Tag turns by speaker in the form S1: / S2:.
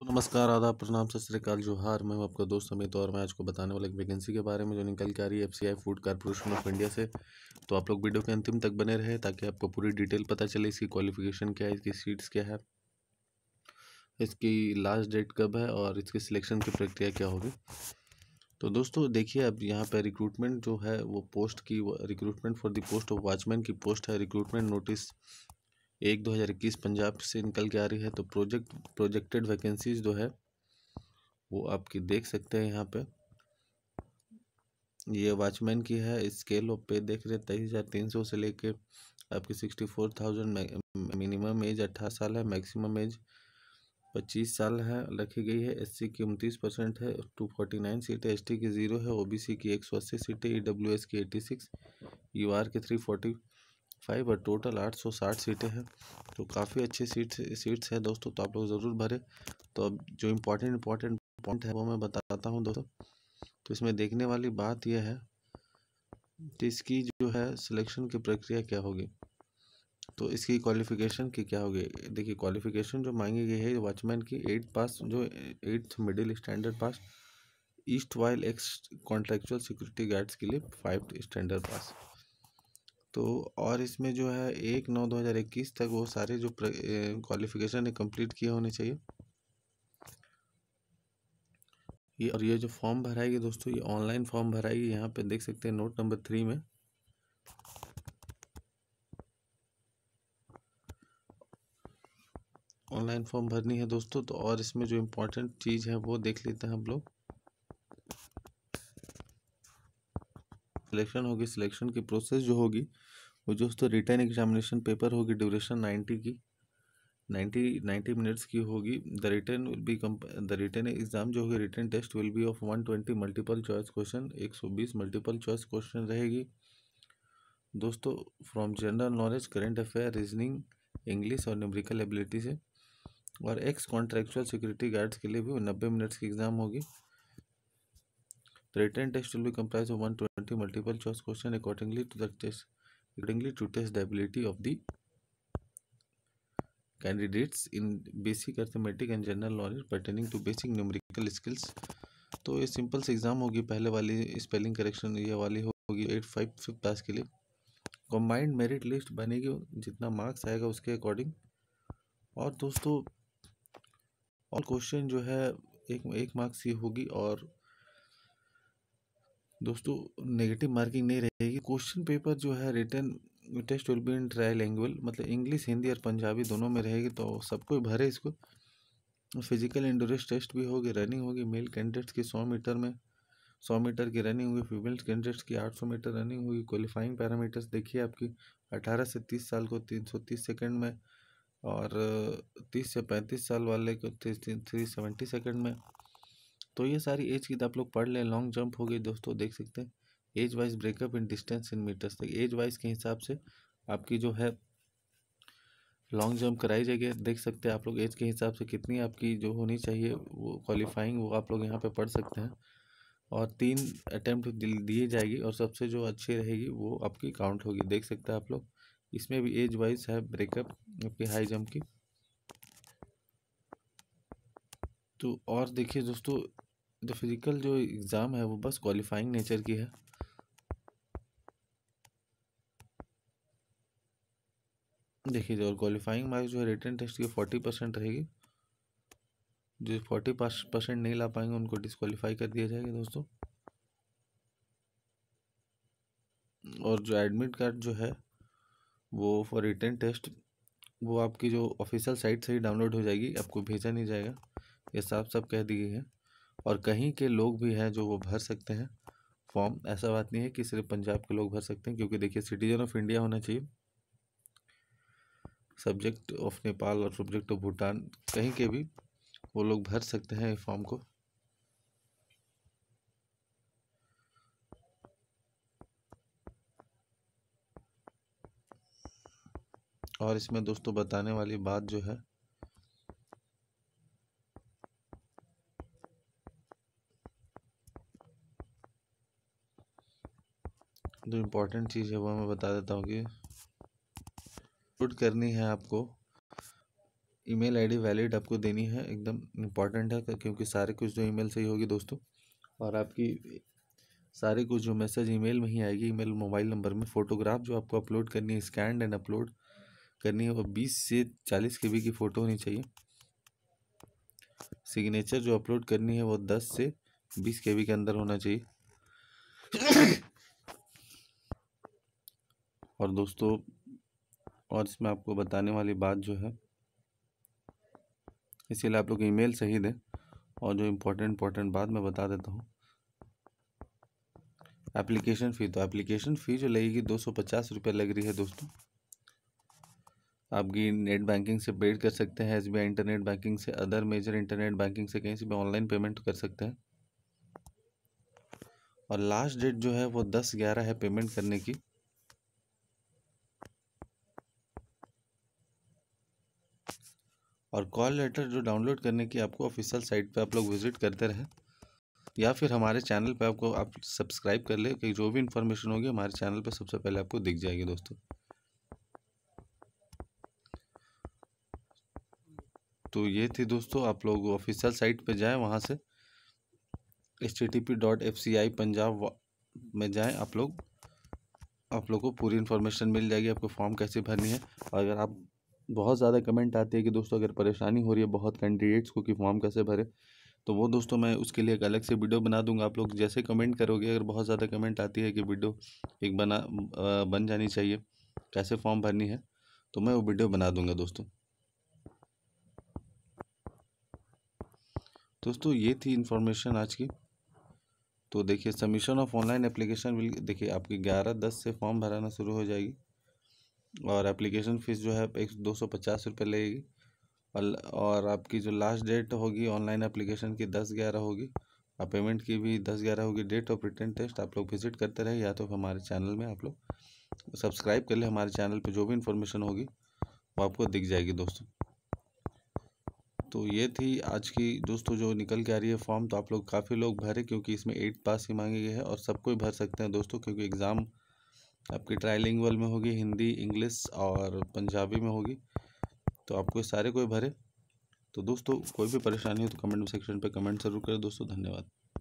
S1: तो नमस्कार आदाब प्रणाम सत श्रीकाल जोहार मैं हूँ आपका दोस्त अमित और मैं आज को बताने वाला एक वैकेंसी के बारे में जो निकल के आ रही है FCI food corporation of India से तो आप लोग वीडियो के अंतिम तक बने रहे ताकि आपको पूरी डिटेल पता चले इसकी क्वालिफिकेशन क्या है इसकी सीट्स क्या है इसकी लास्ट डेट कब है और इसकी सिलेक्शन की प्रक्रिया क्या होगी तो दोस्तों देखिए अब यहाँ पर रिक्रूटमेंट जो है वो पोस्ट की recruitment for the post of watchman की पोस्ट है रिक्रूटमेंट नोटिस एक दो हज़ार इक्कीस पंजाब से निकल के आ रही है तो प्रोजेक्ट प्रोजेक्टेड वैकेंसीज जो है वो आपकी देख सकते हैं यहाँ पे ये वॉचमैन की है स्केल ऑफ पे देख रहे तेईस हज़ार तीन सौ से लेके आपकी sixty four thousand minimum age अट्ठारह साल है मैक्सिमम एज पच्चीस साल है रखी गई है एससी की उनतीस परसेंट है टू फोर्टी नाइन सीटें एस की ज़ीरो है ओबीसी की एक सौ अस्सी सीटें ई e की एटी सिक्स यू की थ्री फोर्टी फाइव और टोटल आठ सौ साठ सीटें हैं तो काफ़ी अच्छी सीट सीट्स हैं दोस्तों तो आप लोग ज़रूर भरें तो अब जो इम्पोर्टेंट इम्पोर्टेंट पॉइंट है वो मैं बताता हूँ दोस्तों तो इसमें देखने वाली बात यह है कि इसकी जो है सिलेक्शन की प्रक्रिया क्या होगी तो इसकी क्वालिफिकेशन की क्या होगी देखिए क्वालिफिकेशन जो मांगी गई है वॉचमैन की एट पास जो एट्थ मिडिल स्टैंडर्ड पास ईस्ट वाइल एक्स कॉन्ट्रेक्चुअल सिक्योरिटी गार्ड्स के लिए फाइव स्टैंडर्ड पास तो और इसमें जो है एक नौ दो हज़ार इक्कीस तक वो सारे जो क्वालिफिकेशन है कंप्लीट किए होने चाहिए ये और ये जो फॉर्म भराएगी दोस्तों ये ऑनलाइन फॉर्म भराएगी यहाँ पे देख सकते हैं नोट नंबर थ्री में ऑनलाइन फॉर्म भरनी है दोस्तों तो और इसमें जो इम्पोर्टेंट चीज़ है वो देख लेते हैं हम लोग सिलेक्शन होगी सिलेक्शन की प्रोसेस जो होगी वो जो दोस्तों रिटर्न एग्जामिनेशन पेपर होगी ड्यूरेशन नाइन्टी की नाइन्टी नाइन्टी मिनट्स की होगी the written will be come the written exam जो होगी written test will be of one twenty multiple choice question एक सौ बीस मल्टीपल चॉइस क्वेश्चन रहेगी दोस्तों from general knowledge current affair reasoning English और न्यूमरिकल एबिलिटी से और एक्स कॉन्ट्रेक्चुअल सिक्योरिटी गार्ड्स के लिए भी नब्बे मिनट्स की एग्ज़ाम होगी The written test will be comprised of 120 multiple choice question accordingly to the test accordingly to test the ability of the candidates in basic arithmetic and general knowledge pertaining to basic numerical skills तो ये simple से exam होगी पहले वाली spelling correction ये वाली होगी eight five fifth class के लिए कम्बाइंड मेरिट लिस्ट बनेगी जितना मार्क्स आएगा उसके अकॉर्डिंग और दोस्तों और क्वेश्चन जो है एक एक मार्क्स की होगी और दोस्तों नेगेटिव मार्किंग नहीं रहेगी क्वेश्चन पेपर जो है written test will be in tri language मतलब इंग्लिश हिंदी और पंजाबी दोनों में रहेगी तो सबको भरे इसको फिजिकल इंडोरेंस टेस्ट भी होगी रनिंग होगी मेल कैंडिडेट्स की सौ मीटर में सौ मीटर की रनिंग होगी फीमेल कैंडिडेट्स की आठ सौ मीटर रनिंग होगी क्वालिफाइंग पैरामीटर्स देखिए आपकी अठारह से तीस साल को तीन सौ तीस सेकेंड में और तीस से पैंतीस साल वाले को थ्री सेवेंटी सेकेंड में तो ये सारी एज की तो आप लोग पढ़ लें लॉन्ग जंप हो गई दोस्तों देख सकते हैं age wise breakup in distance in metres तक एज वाइज के हिसाब से आपकी जो है लॉन्ग जंप कराई जाएगी देख सकते हैं आप लोग एज के हिसाब से कितनी आपकी जो होनी चाहिए वो क्वालिफाइंग वो आप लोग यहाँ पे पढ़ सकते हैं और तीन अटैम्प्ट दिए जाएगी और सबसे जो अच्छी रहेगी वो आपकी काउंट होगी देख सकते हैं आप लोग इसमें भी एज वाइज है ब्रेकअप आपकी हाई जंप की तो और देखिए दोस्तों जो फिज़िकल जो एग्ज़ाम है वो बस क्वालिफाइंग नेचर की है देखिए और क्वालिफाइंग मार्क्स जो है रिटर्न टेस्ट की फोर्टी परसेंट रहेगी जो फोर्टी परसेंट नहीं ला पाएंगे उनको डिसक्वालीफाई कर दिया जाएगा दोस्तों और जो एडमिट कार्ड जो है वो फॉर रिटर्न टेस्ट वो आपकी जो ऑफिशियल साइट से ही डाउनलोड हो जाएगी आपको भेजा नहीं जाएगा ये साफ साफ कह दी गई है और कहीं के लोग भी हैं जो वो भर सकते हैं फॉर्म ऐसा बात नहीं है कि सिर्फ पंजाब के लोग भर सकते हैं क्योंकि देखिए सिटीजन ऑफ इंडिया होना चाहिए सब्जेक्ट ऑफ नेपाल और सब्जेक्ट ऑफ भूटान कहीं के भी वो लोग भर सकते हैं फॉर्म को और इसमें दोस्तों बताने वाली बात जो है जो इम्पोर्टेंट चीज़ है वो मैं बता देता हूँ कि पुट करनी है आपको ईमेल आईडी वैलिड आपको देनी है एकदम इम्पॉर्टेंट है क्योंकि सारे कुछ जो ईमेल से ही होगी दोस्तों और आपकी सारे कुछ जो मैसेज ईमेल में ही आएगी ईमेल मोबाइल नंबर में फ़ोटोग्राफ जो आपको अपलोड करनी है स्कैन एंड अपलोड करनी है वो बीस से चालीस के बी की फ़ोटो होनी चाहिए सिग्नेचर जो अपलोड करनी है वो दस से बीस के बी के अंदर होना चाहिए और दोस्तों और इसमें आपको बताने वाली बात जो है इसीलिए आप लोग ईमेल सही दें और जो इम्पोर्टेंट इम्पोर्टेंट बात मैं बता देता हूँ एप्लीकेशन फ़ी तो एप्लीकेशन फ़ी जो लगेगी दो सौ पचास रुपये लग रही है दोस्तों आपकी नेट बैंकिंग से पेड कर सकते हैं S B I internet banking से अदर मेजर इंटरनेट बैंकिंग से कहीं से भी ऑनलाइन पेमेंट कर सकते हैं और लास्ट डेट जो है वो दस ग्यारह है पेमेंट करने की और कॉल लेटर जो डाउनलोड करने की आपको ऑफिशियल साइट पे आप लोग विजिट करते रहें या फिर हमारे चैनल पे आपको आप सब्सक्राइब कर ले कि जो भी इन्फॉर्मेशन होगी हमारे चैनल पे सबसे पहले आपको दिख जाएगी दोस्तों तो ये थी दोस्तों आप लोग ऑफिशियल साइट पे जाएं वहाँ से H T T P dot F C I Punjab में जाएं आप लोग आप लोग को पूरी इन्फॉर्मेशन मिल जाएगी आपको फॉर्म कैसे भरनी है और अगर आप बहुत ज़्यादा कमेंट आते हैं कि दोस्तों अगर परेशानी हो रही है बहुत कैंडिडेट्स को कि फॉर्म कैसे भरे तो वो दोस्तों मैं उसके लिए एक अलग से वीडियो बना दूंगा आप लोग जैसे कमेंट करोगे अगर बहुत ज़्यादा कमेंट आती है कि वीडियो एक बना बन जानी चाहिए कैसे फॉर्म भरनी है तो मैं वो वीडियो बना दूंगा दोस्तों दोस्तों ये थी इन्फॉर्मेशन आज की तो देखिए submission of online application will देखिए आपकी ग्यारह दस से फॉर्म भराना शुरू हो जाएगी और एप्लीकेशन फ़ीस जो है एक दो सौ पचास रुपये लगेगी और और आपकी जो लास्ट डेट होगी ऑनलाइन एप्लीकेशन की दस ग्यारह होगी और पेमेंट की भी दस ग्यारह होगी डेट ऑफ रिटर्न टेस्ट आप लोग विजिट करते रहे या तो हमारे चैनल में आप लोग सब्सक्राइब कर ले हमारे चैनल पर जो भी इंफॉर्मेशन होगी वो आपको दिख जाएगी दोस्तों तो ये थी आज की दोस्तों जो निकल के आ रही है फॉर्म तो आप लोग काफ़ी लोग भरे क्योंकि इसमें एट पास ही मांगी गए हैं और सबको भर सकते हैं दोस्तों क्योंकि एग्ज़ाम आपकी ट्राईलिंगल में होगी हिंदी इंग्लिश और पंजाबी में होगी तो आपको सारे कोई भरे तो दोस्तों कोई भी परेशानी हो तो कमेंट सेक्शन पे कमेंट ज़रूर करें दोस्तों धन्यवाद